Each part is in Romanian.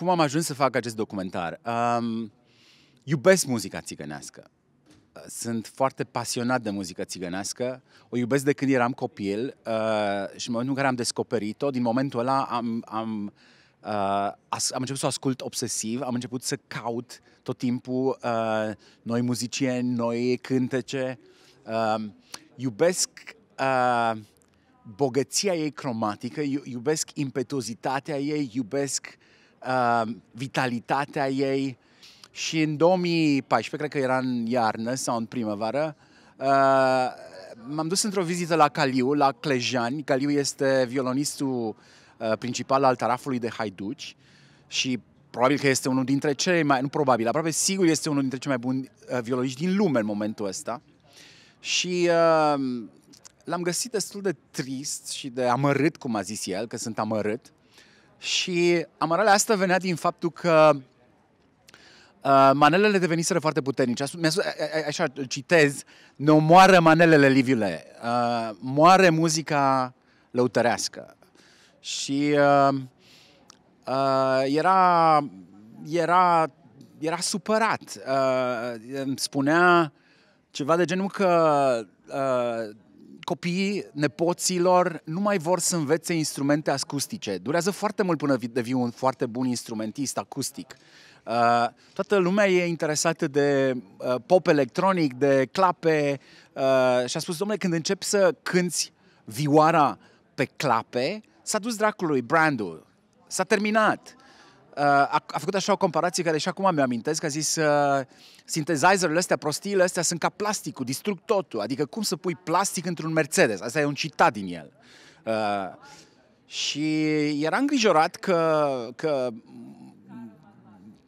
cum am ajuns să fac acest documentar? Um, iubesc muzica țigănească. Uh, sunt foarte pasionat de muzica țigănească. O iubesc de când eram copil uh, și în momentul în care am descoperit-o, din momentul ăla am, am, uh, as, am început să o ascult obsesiv, am început să caut tot timpul uh, noi muzicieni, noi cântece. Uh, iubesc uh, bogăția ei cromatică, iubesc impetuzitatea ei, iubesc Um, vitalitatea ei. Și în 2014, cred că era în iarnă sau în primăvară, uh, m-am dus într-o vizită la Caliu, la Clejan. Caliu este violonistul uh, principal al tarafului de Haiduci și probabil că este unul dintre cei mai, nu probabil, aproape sigur este unul dintre cei mai buni uh, violoniști din lume în momentul ăsta. Și uh, l-am găsit destul de trist și de amărât, cum a zis el, că sunt amărât. Și amarele asta venea din faptul că Uh, manelele deveniseră foarte puternice. Așa, citez, ne omoară manelele, Liviule. Uh, moare muzica lăutărească. Și uh, uh, era, era, era supărat. Uh, îmi spunea ceva de genul că uh, copiii nepoților nu mai vor să învețe instrumente acustice. Durează foarte mult până devii un foarte bun instrumentist acustic. Uh, toată lumea e interesată de uh, pop electronic, de clape uh, și a spus, domnule, când începi să cânți vioara pe clape, s-a dus dracului brandul, s-a terminat. Uh, a, a făcut așa o comparație care și acum mi-amintesc, a zis uh, sintezizerele astea, prostiile astea sunt ca plasticul, distrug totul. Adică cum să pui plastic într-un Mercedes? Asta e un citat din el. Uh, și era îngrijorat că, că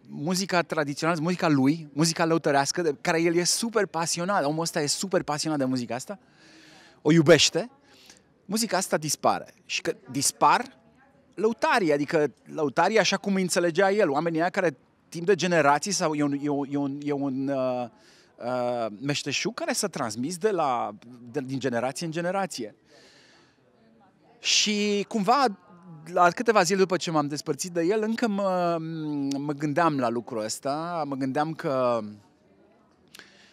muzica tradițională, muzica lui, muzica lăutărească, de care el e super pasionat, omul ăsta e super pasionat de muzica asta, o iubește, muzica asta dispare. Și că dispar lăutarii, adică lăutarii așa cum îi înțelegea el, oamenii care timp de generații sau e un, e un, e un, e un uh, uh, meșteșug care s-a transmis de la, de, din generație în generație. Și cumva la câteva zile după ce m-am despărțit de el, încă mă, mă gândeam la lucrul ăsta, mă gândeam că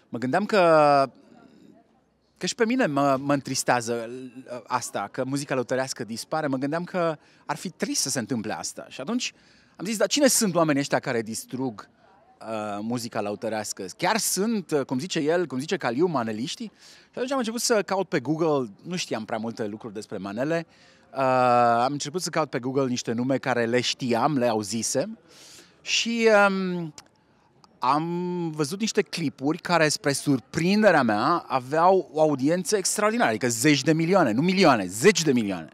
mă gândeam că Că și pe mine mă, mă întristează asta, că muzica lăutărească dispare. Mă gândeam că ar fi trist să se întâmple asta. Și atunci am zis, dar cine sunt oamenii ăștia care distrug uh, muzica lăutărească? Chiar sunt, uh, cum zice el, cum zice Caliu, maneliștii? Și atunci am început să caut pe Google, nu știam prea multe lucruri despre manele, uh, am început să caut pe Google niște nume care le știam, le auzisem și... Um, am văzut niște clipuri care, spre surprinderea mea, aveau o audiență extraordinară, adică zeci de milioane, nu milioane, zeci de milioane.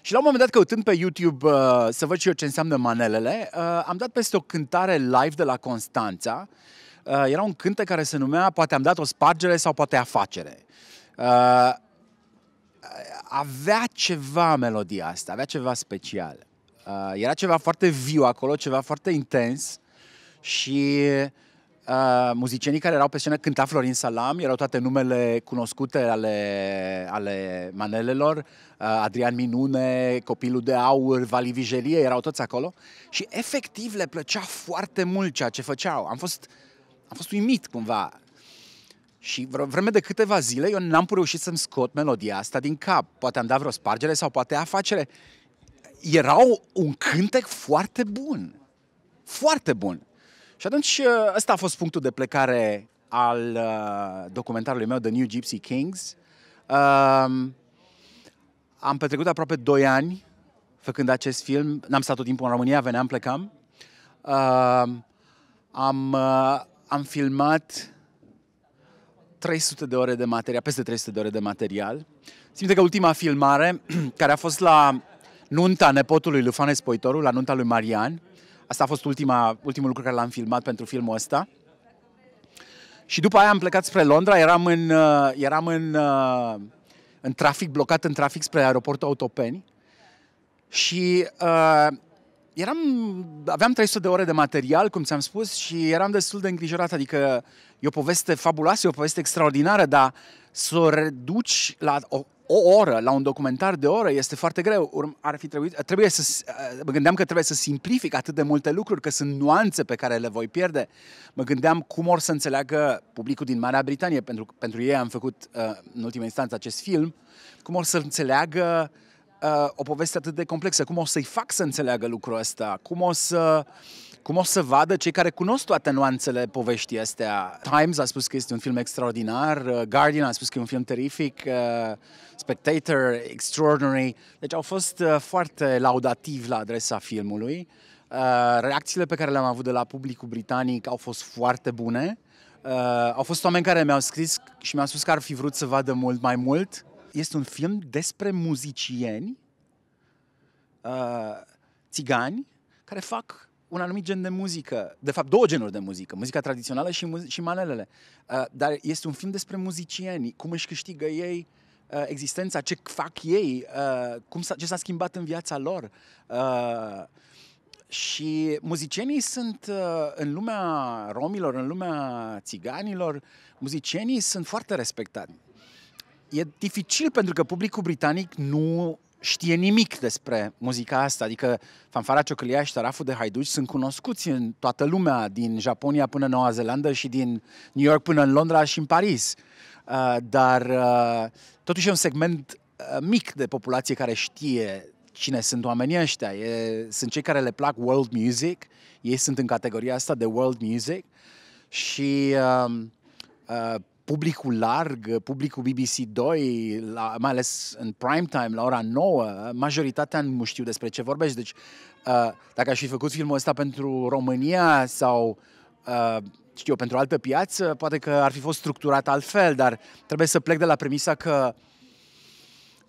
Și la un moment dat, căutând pe YouTube uh, să văd și eu ce înseamnă manelele, uh, am dat peste o cântare live de la Constanța. Uh, era un cântec care se numea Poate am dat o spargere sau poate afacere. Uh, avea ceva melodia asta, avea ceva special. Uh, era ceva foarte viu acolo, ceva foarte intens și uh, muzicienii care erau pe scenă cânta Florin Salam, erau toate numele cunoscute ale, ale manelelor, uh, Adrian Minune, Copilul de Aur, Vali Vigelie, erau toți acolo și efectiv le plăcea foarte mult ceea ce făceau. Am fost, am fost uimit cumva. Și vreo vreme de câteva zile eu n-am reușit să-mi scot melodia asta din cap. Poate am dat vreo spargere sau poate afacere. Erau un cântec foarte bun. Foarte bun. Și atunci uh, ăsta a fost punctul de plecare al uh, documentarului meu, The New Gypsy Kings. Um, am petrecut aproape 2 ani făcând acest film. N-am stat tot timpul în România, veneam, plecam. Um, am, uh, am filmat 300 de ore de material, peste 300 de ore de material. Simte că ultima filmare, care a fost la nunta nepotului lui Fanes Poitoru, la nunta lui Marian, Asta a fost ultima, ultimul lucru care l-am filmat pentru filmul ăsta. Și după aia am plecat spre Londra, eram în, uh, eram în, uh, în trafic, blocat în trafic spre aeroportul Autopeni. Și uh, eram, aveam 300 de ore de material, cum ți-am spus, și eram destul de îngrijorat. Adică e o poveste fabuloasă, e o poveste extraordinară, dar să o reduci la o o oră, la un documentar de o oră, este foarte greu. Ar fi trebuit, trebuie să, mă gândeam că trebuie să simplific atât de multe lucruri, că sunt nuanțe pe care le voi pierde. Mă gândeam cum or să înțeleagă publicul din Marea Britanie, pentru, pentru ei am făcut uh, în ultima instanță acest film, cum or să înțeleagă uh, o poveste atât de complexă, cum o să-i fac să înțeleagă lucrul ăsta, cum o să... Uh, cum o să vadă cei care cunosc toate nuanțele poveștii astea. Times a spus că este un film extraordinar, uh, Guardian a spus că e un film terific, uh, Spectator, Extraordinary. Deci au fost uh, foarte laudativi la adresa filmului. Reacțiile pe care le-am avut de la publicul britanic au fost foarte bune. Au fost oameni care mi-au scris și mi-au spus că ar fi vrut să vadă mult mai mult. Este un film despre muzicieni, țigani, care fac un anumit gen de muzică, de fapt două genuri de muzică, muzica tradițională și, mu- și manelele. Uh, dar este un film despre muzicieni, cum își câștigă ei uh, existența, ce fac ei, uh, cum s-a, ce s-a schimbat în viața lor. Uh, și muzicienii sunt uh, în lumea romilor, în lumea țiganilor, muzicienii sunt foarte respectați. E dificil pentru că publicul britanic nu știe nimic despre muzica asta, adică fanfara Ciocălia și taraful de haiduci sunt cunoscuți în toată lumea, din Japonia până în Noua Zeelandă și din New York până în Londra și în Paris. Uh, dar uh, totuși e un segment uh, mic de populație care știe cine sunt oamenii ăștia. E, sunt cei care le plac world music, ei sunt în categoria asta de world music și uh, uh, publicul larg, publicul BBC2, la, mai ales în prime time, la ora 9, majoritatea nu știu despre ce vorbești. Deci, uh, dacă aș fi făcut filmul ăsta pentru România sau, uh, știu eu, pentru altă piață, poate că ar fi fost structurat altfel, dar trebuie să plec de la premisa că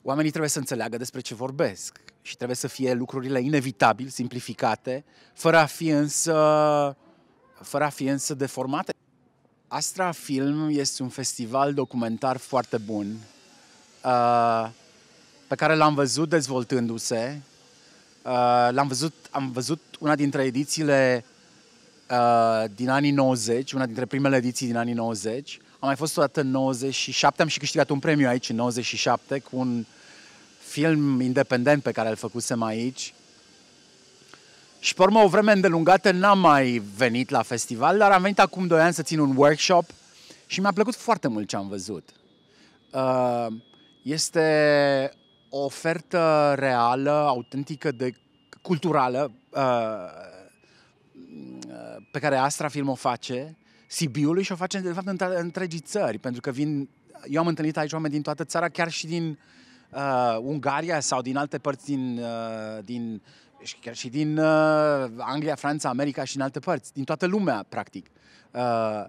oamenii trebuie să înțeleagă despre ce vorbesc și trebuie să fie lucrurile inevitabil simplificate, fără a fi însă, fără a fi însă deformate. Astra Film este un festival documentar foarte bun uh, pe care l-am văzut dezvoltându-se. Uh, l-am văzut, am văzut una dintre edițiile uh, din anii 90, una dintre primele ediții din anii 90. Am mai fost o dată în 97, am și câștigat un premiu aici în 97 cu un film independent pe care îl făcusem aici și pe urmă, o vreme îndelungată, n-am mai venit la festival, dar am venit acum 2 ani să țin un workshop și mi-a plăcut foarte mult ce am văzut. Uh, este o ofertă reală, autentică, de culturală, uh, uh, pe care Astra Film o face, Sibiului și o face, de fapt, în întregii țări, pentru că vin... Eu am întâlnit aici oameni din toată țara, chiar și din uh, Ungaria sau din alte părți din, uh, din și chiar și din uh, Anglia, Franța, America și în alte părți, din toată lumea, practic. Uh,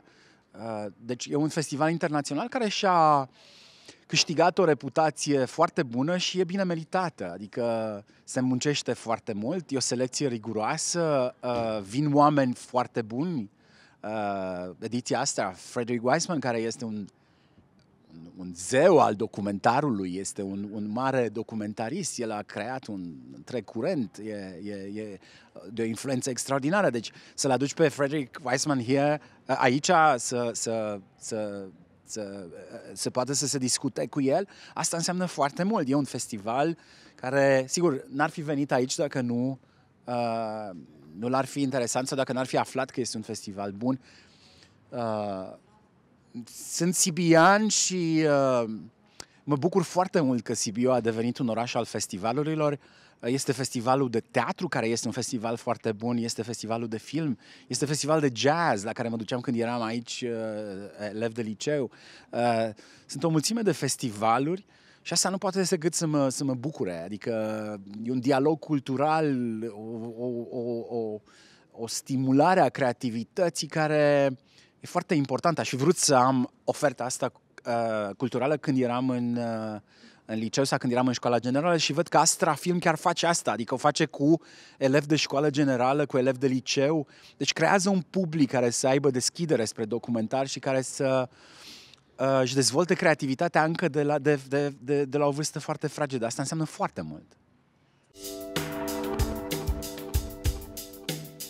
uh, deci e un festival internațional care și-a câștigat o reputație foarte bună și e bine meritată. Adică se muncește foarte mult, e o selecție riguroasă, uh, vin oameni foarte buni. Uh, ediția asta, Frederick Weissman, care este un un, zeu al documentarului, este un, un mare documentarist, el a creat un întreg curent, e, e, e de o influență extraordinară. Deci să-l aduci pe Frederick Weissman here, aici, să, să, să să, să poată să se discute cu el, asta înseamnă foarte mult. E un festival care, sigur, n-ar fi venit aici dacă nu, uh, nu l-ar fi interesant sau dacă n-ar fi aflat că este un festival bun. Uh, sunt sibian și uh, mă bucur foarte mult că Sibiu a devenit un oraș al festivalurilor. Este festivalul de teatru, care este un festival foarte bun, este festivalul de film, este festival de jazz, la care mă duceam când eram aici uh, elev de liceu. Uh, sunt o mulțime de festivaluri și asta nu poate decât să mă, să mă bucure. Adică e un dialog cultural, o, o, o, o, o stimulare a creativității care uh, E foarte important. Aș fi vrut să am oferta asta uh, culturală când eram în, uh, în liceu sau când eram în școala generală și văd că Astra Film chiar face asta, adică o face cu elevi de școală generală, cu elevi de liceu. Deci creează un public care să aibă deschidere spre documentar și care să uh, își dezvolte creativitatea încă de la, de, de, de, de la o vârstă foarte fragedă. Asta înseamnă foarte mult.